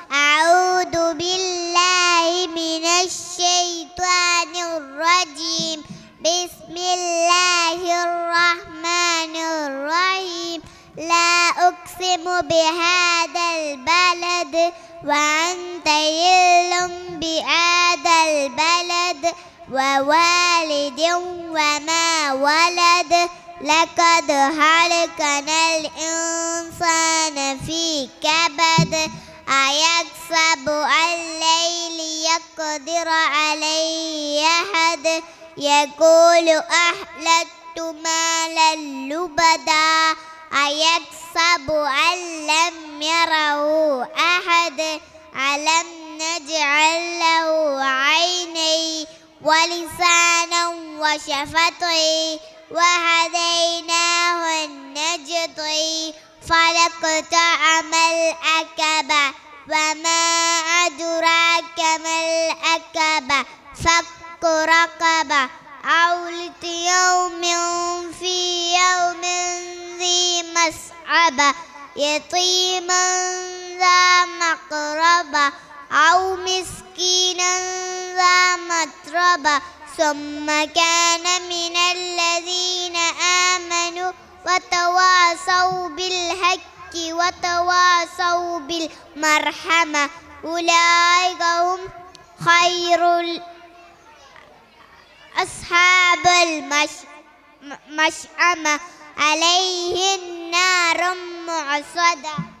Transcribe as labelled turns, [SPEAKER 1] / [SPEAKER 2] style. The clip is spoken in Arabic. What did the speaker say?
[SPEAKER 1] أعوذ بالله من الشيطان الرجيم بسم الله الرحمن الرحيم لا أقسم بهذا البلد وأنت يل بهذا البلد ووالد وما ولد لقد خلقنا الإنسان في كبد أيكسب الليل يقدر علي أحد يقول أهلكت مالا لبدا أيكسب أن لم يره أحد ألم نجعل له عيني ولسانا وشفتي وهديناه فلقت عمل أكبر وما أدراك ما العقبة فك رقبة أو ليوم في يوم ذي مصعبة يتيما ذا مقربة أو مسكينا ذا متربة ثم كان من الذين آمنوا وتواصوا بالحق بالحق وتواصوا بالمرحمة أولئك هم خير أصحاب المشأمة عليهم نار معصده